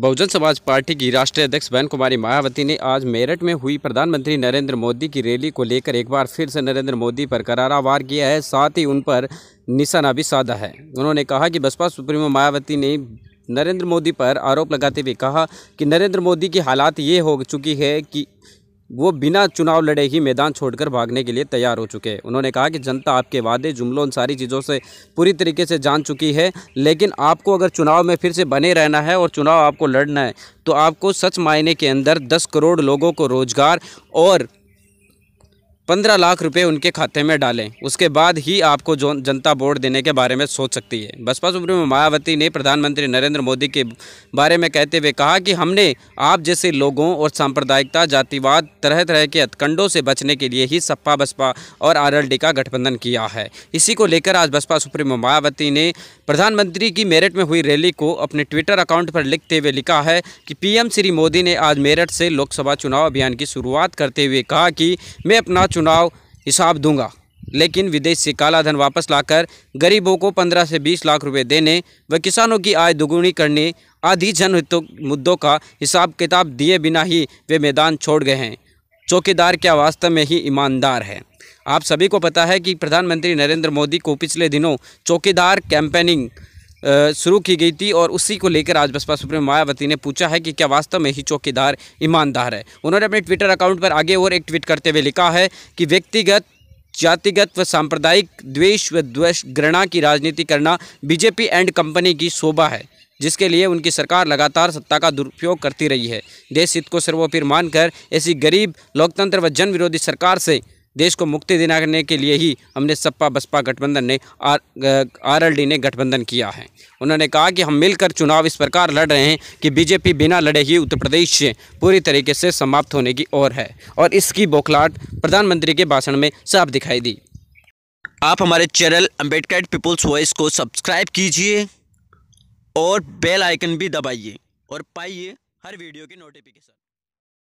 बहुजन समाज पार्टी की राष्ट्रीय अध्यक्ष बहन कुमारी मायावती ने आज मेरठ में हुई प्रधानमंत्री नरेंद्र मोदी की रैली को लेकर एक बार फिर से नरेंद्र मोदी पर करारा वार किया है साथ ही उन पर निशाना भी साधा है उन्होंने कहा कि बसपा सुप्रीमो मायावती ने नरेंद्र मोदी पर आरोप लगाते हुए कहा कि नरेंद्र मोदी की हालात ये हो चुकी है कि वो बिना चुनाव लड़े ही मैदान छोड़कर भागने के लिए तैयार हो चुके हैं उन्होंने कहा कि जनता आपके वादे जुमलों उन सारी चीज़ों से पूरी तरीके से जान चुकी है लेकिन आपको अगर चुनाव में फिर से बने रहना है और चुनाव आपको लड़ना है तो आपको सच मायने के अंदर दस करोड़ लोगों को रोज़गार और पंद्रह लाख रुपए उनके खाते में डालें उसके बाद ही आपको जो जनता वोट देने के बारे में सोच सकती है बसपा सुप्रीमो मायावती ने प्रधानमंत्री नरेंद्र मोदी के बारे में कहते हुए कहा कि हमने आप जैसे लोगों और सांप्रदायिकता जातिवाद तरह तरह के हथकंडों से बचने के लिए ही सपा बसपा और आरएलडी का गठबंधन किया है इसी को लेकर आज बसपा सुप्रीमो मायावती ने प्रधानमंत्री की मेरठ में हुई रैली को अपने ट्विटर अकाउंट पर लिखते हुए लिखा है कि पीएम श्री मोदी ने आज मेरठ से लोकसभा चुनाव अभियान की शुरुआत करते हुए कहा कि मैं अपना चुनाव हिसाब दूंगा लेकिन विदेश से काला धन वापस लाकर गरीबों को 15 से 20 लाख रुपए देने व किसानों की आय दुगुनी करने आदि जनहित मुद्दों का हिसाब किताब दिए बिना ही वे मैदान छोड़ गए हैं चौकीदार क्या वास्तव में ही ईमानदार है आप सभी को पता है कि प्रधानमंत्री नरेंद्र मोदी को पिछले दिनों चौकीदार कैंपेनिंग शुरू की गई थी और उसी को लेकर आज बसपा सुप्रीमो मायावती ने पूछा है कि क्या वास्तव में ही चौकीदार ईमानदार है उन्होंने अपने ट्विटर अकाउंट पर आगे और एक ट्वीट करते हुए लिखा है कि व्यक्तिगत जातिगत व सांप्रदायिक द्वेष व द्वेष घृणा की राजनीति करना बीजेपी एंड कंपनी की शोभा है जिसके लिए उनकी सरकार लगातार सत्ता का दुरुपयोग करती रही है देश हित को सर्वोपरि मानकर ऐसी गरीब लोकतंत्र व जन विरोधी सरकार से देश को मुक्ति दिलाने के लिए ही हमने सपा बसपा गठबंधन ने आर एल ने गठबंधन किया है उन्होंने कहा कि हम मिलकर चुनाव इस प्रकार लड़ रहे हैं कि बीजेपी बिना लड़े ही उत्तर प्रदेश से पूरी तरीके से समाप्त होने की ओर है और इसकी बौखलाट प्रधानमंत्री के भाषण में साफ दिखाई दी आप हमारे चैनल अम्बेडकर पीपुल्स वॉइस को सब्सक्राइब कीजिए और बेल आइकन भी दबाइए और पाइए हर वीडियो की नोटिफिकेशन